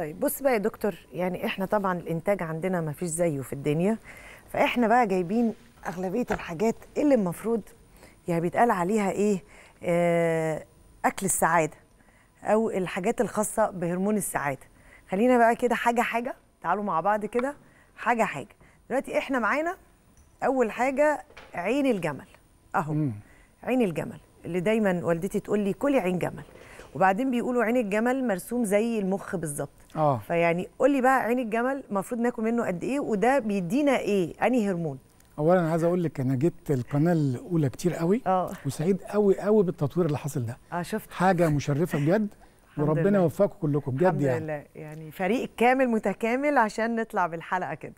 طيب بص بقى يا دكتور يعني احنا طبعا الانتاج عندنا ما فيش زيه في الدنيا فاحنا بقى جايبين اغلبيه الحاجات اللي المفروض يعني بيتقال عليها ايه آه اكل السعاده او الحاجات الخاصه بهرمون السعاده خلينا بقى كده حاجه حاجه تعالوا مع بعض كده حاجه حاجه دلوقتي احنا معانا اول حاجه عين الجمل اهو عين الجمل اللي دايما والدتي تقول لي كلي عين جمل وبعدين بيقولوا عين الجمل مرسوم زي المخ بالظبط اه فيعني قول لي بقى عين الجمل المفروض ناكل منه قد ايه وده بيدينا ايه انهي هرمون اولا عايز اقول لك انا جيت القناه الاولى كتير قوي أوه. وسعيد قوي قوي بالتطوير اللي حاصل ده اه شفت حاجه مشرفه بجد وربنا يوفقكم كلكم بجد الحمد يعني. لله يعني فريق كامل متكامل عشان نطلع بالحلقه كده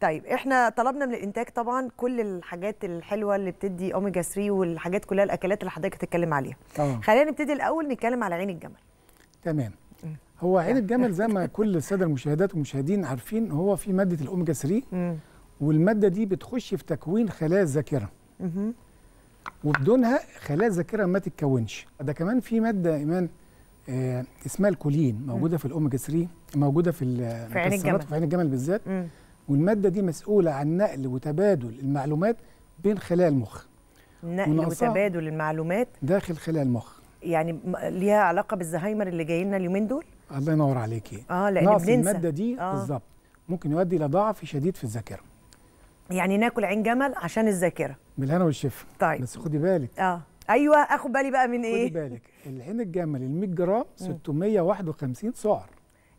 طيب احنا طلبنا من الانتاج طبعا كل الحاجات الحلوه اللي بتدي اوميجا 3 والحاجات كلها الاكلات اللي حضرتك هتتكلم عليها آه. خلينا نبتدي الاول نتكلم على عين الجمل تمام هو عين الجمل زي ما كل الساده المشاهدات والمشاهدين عارفين هو في ماده الاوميجا 3 والماده دي بتخش في تكوين خلايا الذاكره وبدونها خلايا الذاكره ما تتكونش ده كمان في ماده ايمان آه اسمها الكولين موجوده م. في الاوميجا 3 موجوده في في عين الجمل في عين الجمل بالذات والماده دي مسؤوله عن نقل وتبادل المعلومات بين خلايا المخ نقل وتبادل المعلومات داخل خلايا المخ يعني ليها علاقه بالزهايمر اللي جاي لنا اليومين دول الله ينور عليكي اه لان نقص بننسى الماده دي آه. بالظبط ممكن يؤدي الى ضعف شديد في الذاكره يعني ناكل عين جمل عشان الذاكره بالهنا والشفا طيب بس خدي بالك اه ايوه اخد بالي بقى من ايه خدي بالك العين الجمل ال 100 جرام 651 سعر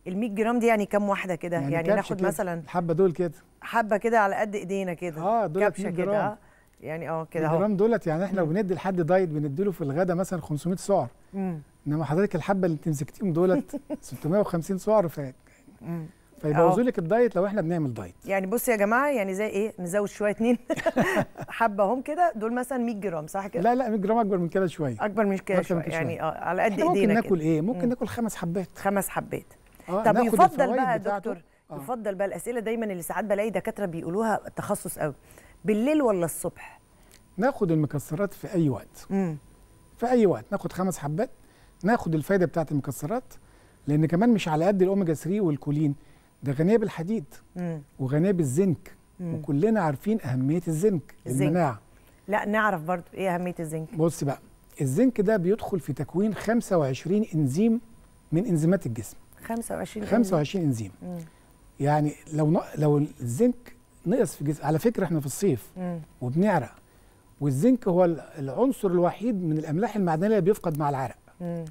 ال 100 جرام دي يعني كام واحده كده يعني, يعني ناخد كده. مثلا الحبه دول كده حبه كده على قد ايدينا كده اه دول كبشه كده يعني اه كده اهو الجرام دولت يعني احنا لو بندي لحد دايت بنديله في الغدا مثلا 500 سعر امم انما حضرتك الحبه اللي انت مسكتيهم دولت 650 سعر ف فيبوظوا لك الدايت لو احنا بنعمل دايت يعني بص يا جماعه يعني زي ايه نزود شويه اتنين حبه هم كده دول مثلا 100 جرام صح كده لا لا 100 جرام اكبر من كده شويه اكبر من كده شويه يعني اه على قد ايدينا ممكن ناكل ايه ممكن ناكل خمس حبات خمس حبات آه طب يفضل بقى يا دكتور آه. يفضل بقى الاسئله دايما اللي ساعات بلاقي دكاتره بيقولوها تخصص قوي بالليل ولا الصبح ناخد المكسرات في اي وقت مم. في اي وقت ناخد خمس حبات ناخد الفايده بتاعت المكسرات لان كمان مش على قد الاوميجا 3 والكولين ده غنيه بالحديد وغنيه بالزنك مم. وكلنا عارفين اهميه الزنك, الزنك. المناعه لا نعرف برضو ايه اهميه الزنك بص بقى الزنك ده بيدخل في تكوين 25 انزيم من انزيمات الجسم 25 25 انزيم, إنزيم. يعني لو ن... لو الزنك نقص في الجسم على فكره احنا في الصيف وبنعرق والزنك هو العنصر الوحيد من الاملاح المعدنيه اللي بيفقد مع العرق مم.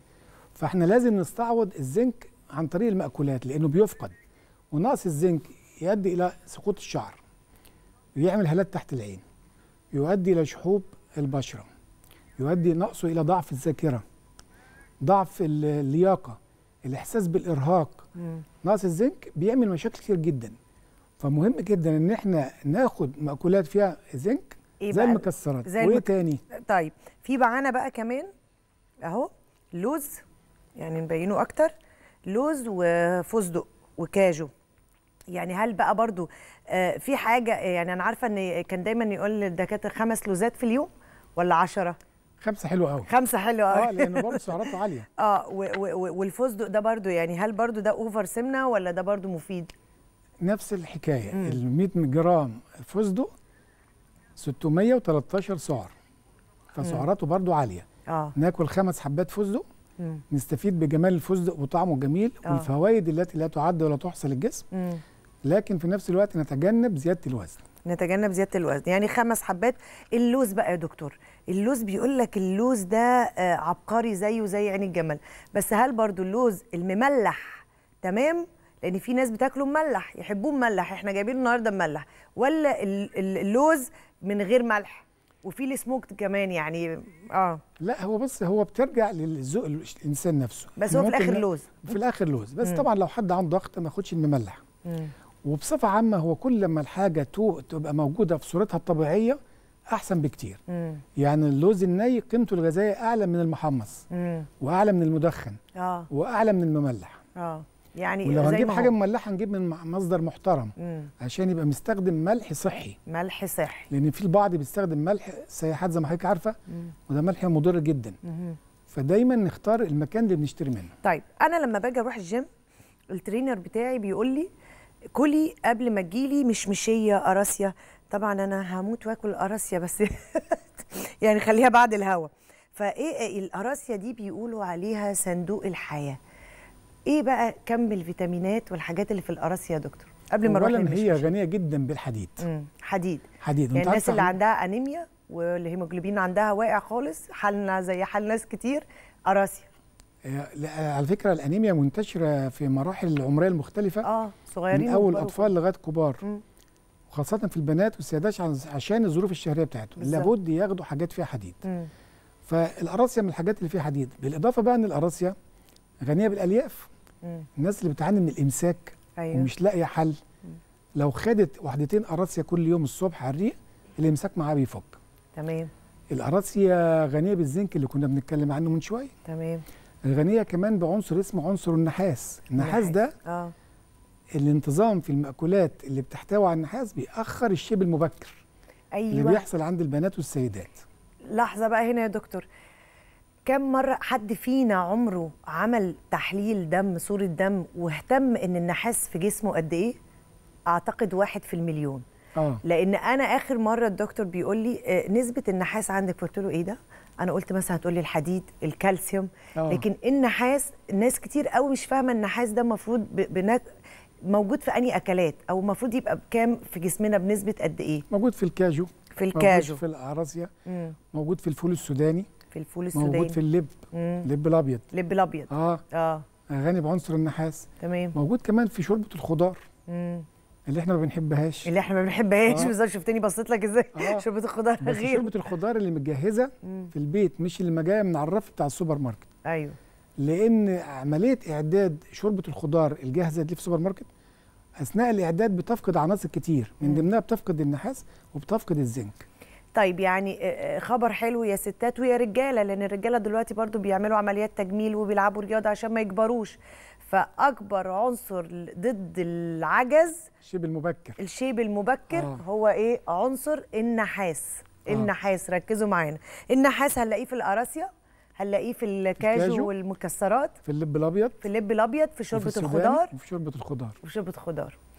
فاحنا لازم نستعوض الزنك عن طريق المأكولات لأنه بيفقد ونقص الزنك يؤدي إلى سقوط الشعر ويعمل هالات تحت العين يؤدي إلى شحوب البشرة يؤدي نقصه إلى ضعف الذاكرة ضعف اللياقة الإحساس بالإرهاق نقص الزنك بيعمل مشاكل كتير جدا فمهم جدا إن إحنا ناخد مأكولات فيها زنك إيه زي المكسرات زي وايه تاني طيب في معانا بقى كمان اهو لوز يعني نبينه اكتر لوز وفستق وكاجو يعني هل بقى برضو آه، في حاجه يعني انا عارفه ان كان دايما يقول للدكاتره خمس لوزات في اليوم ولا 10 خمسه حلوه قوي خمسه حلوه قوي اه لان برضه سعراته عاليه اه والفستق ده برضو يعني هل برضو ده اوفر سمنه ولا ده برضو مفيد نفس الحكايه ال 100 جرام فستق 613 سعر فسعراته برضو عاليه اه ناكل خمس حبات فستق مم. نستفيد بجمال الفستق وطعمه الجميل آه. والفوائد التي لا تعد ولا تحصى للجسم لكن في نفس الوقت نتجنب زياده الوزن نتجنب زياده الوزن يعني خمس حبات اللوز بقى يا دكتور اللوز بيقول لك اللوز ده آه، عبقري زيه زي عين الجمل بس هل برضو اللوز المملح تمام لان في ناس بتاكله مملح يحبوه مملح احنا جايبينه النهارده مملح ولا اللوز من غير ملح وفي السموك كمان يعني اه لا هو بص هو بترجع للذوق الانسان نفسه بس هو في الاخر لوز في الاخر لوز بس مم. طبعا لو حد عنده ضغط ما ياخدش المملح وبصفه عامه هو كل ما الحاجه تبقى موجوده في صورتها الطبيعيه احسن بكتير مم. يعني اللوز الني قيمته الغذائيه اعلى من المحمص مم. واعلى من المدخن آه. واعلى من المملح آه. يعني ولو هنجيب حاجه مملحه نجيب من مصدر محترم مم. عشان يبقى مستخدم ملح صحي ملح صحي لان في البعض بيستخدم ملح سياحات زي ما حضرتك عارفه مم. وده ملح مضر جدا مم. فدايما نختار المكان اللي بنشتري منه طيب انا لما باجي اروح الجيم الترينر بتاعي بيقول لي كلي قبل ما تجيلي مشمشيه قراصيا طبعا انا هموت واكل قراصيا بس يعني خليها بعد الهوا فايه القراصيا دي بيقولوا عليها صندوق الحياه ايه بقى كم الفيتامينات والحاجات اللي في القراصي يا دكتور قبل ما نروح هي غنيه جدا بالحديد مم. حديد حديد يعني الناس اللي عندها انيميا والهيموجلوبين عندها واقع خالص حالنا زي حال ناس كتير قراصي آه، على فكره الانيميا منتشره في مراحل العمريه المختلفه اه صغيرين من اول اطفال لغايه كبار وخاصه في البنات والسيدات عشان الظروف الشهريه بتاعتهم لابد ياخدوا حاجات فيها حديد مم. من الحاجات اللي فيها حديد بالاضافه بقى ان القراصيا غنيه بالالياف الناس اللي بتعاني من الامساك أيوة. ومش لاقيه حل لو خدت وحدتين اراسيا كل يوم الصبح على الريق الامساك معاها بيفك تمام الاراسيا غنيه بالزنك اللي كنا بنتكلم عنه من شويه تمام غنيه كمان بعنصر اسمه عنصر النحاس النحاس ده اه الانتظام في المأكولات اللي بتحتوي على النحاس بيأخر الشيب المبكر أيوة. اللي بيحصل عند البنات والسيدات لحظة بقى هنا يا دكتور كم مرة حد فينا عمره عمل تحليل دم صورة دم واهتم ان النحاس في جسمه قد ايه؟ اعتقد واحد في المليون آه. لان انا اخر مرة الدكتور بيقول لي آه، نسبة النحاس عندك قلت له ايه ده؟ انا قلت مثلا هتقولي الحديد الكالسيوم أوه. لكن النحاس ناس كتير قوي مش فاهمه النحاس ده المفروض موجود في انهي اكلات او المفروض يبقى بكام في جسمنا بنسبه قد ايه موجود في الكاجو في الكاجو موجود في الاراضيه موجود في الفول السوداني في الفول السوداني موجود في اللب اللب الابيض اللب الابيض اه اه غني بعنصر النحاس تمام موجود كمان في شوربه الخضار مم. اللي احنا ما بنحبهاش اللي احنا ما بنحبهاش آه. شفتني بصيت لك ازاي آه. شوربه الخضار غير شوربه الخضار اللي متجهزه في البيت مش اللي ما جايه من الرف بتاع السوبر ماركت ايوه لان عمليه اعداد شوربه الخضار الجاهزه دي في السوبر ماركت اثناء الاعداد بتفقد عناصر كتير من ضمنها بتفقد النحاس وبتفقد الزنك طيب يعني آه، آه، خبر حلو يا ستات ويا رجاله لان الرجاله دلوقتي برضو بيعملوا عمليات تجميل وبيلعبوا رياضه عشان ما يكبروش فاكبر عنصر ضد العجز الشيب المبكر الشيب المبكر آه. هو ايه عنصر النحاس آه. النحاس ركزوا معانا النحاس هنلاقيه في القراصيا هنلاقيه في الكاجو, الكاجو والمكسرات في اللب الابيض في اللب الابيض في شوربه الخضار في شوربه الخضار وفي شوربه الخضار